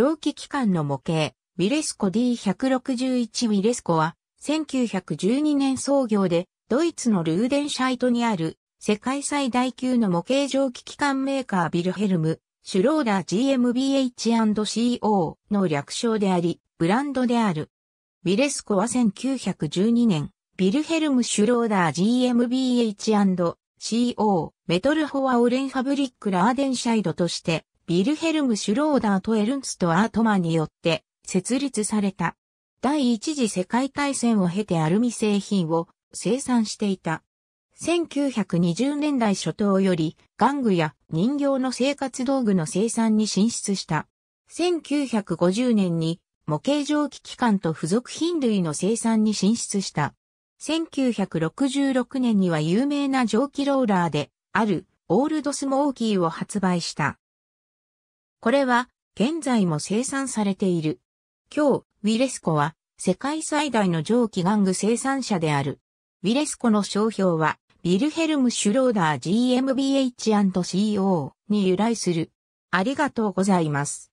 蒸気機関の模型、ウィレスコ D161 ウィレスコは、1912年創業で、ドイツのルーデンシャイトにある、世界最大級の模型蒸気機関メーカービルヘルム、シュローダー GmbH&CO の略称であり、ブランドである。ウィレスコは1912年、ビルヘルム・シュローダー GmbH&CO メトルホアオレンファブリック・ラーデンシャイドとしてビルヘルム・シュローダーとエルンスト・アートマンによって設立された。第一次世界大戦を経てアルミ製品を生産していた。1920年代初頭より玩具や人形の生活道具の生産に進出した。1950年に模型蒸気機関と付属品類の生産に進出した。1966年には有名な蒸気ローラーであるオールドスモーキーを発売した。これは現在も生産されている。今日、ウィレスコは世界最大の蒸気玩具生産者である。ウィレスコの商標は、ビルヘルム・シュローダー GmbH&CO に由来する。ありがとうございます。